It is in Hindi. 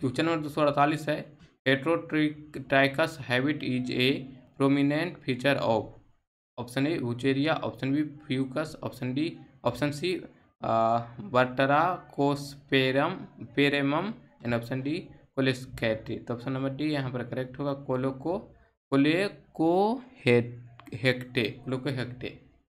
क्वेश्चन नंबर दो सौ अड़तालीस है heterotrichous habit is a prominent feature of option A Vaucheria option B Fucus option D option C Batrachospermum and option D Coleochaete तो ऑप्शन नंबर डी यहाँ पर करेक्ट होगा कोलोको कोले हेक्टे कोलोको हेक्टे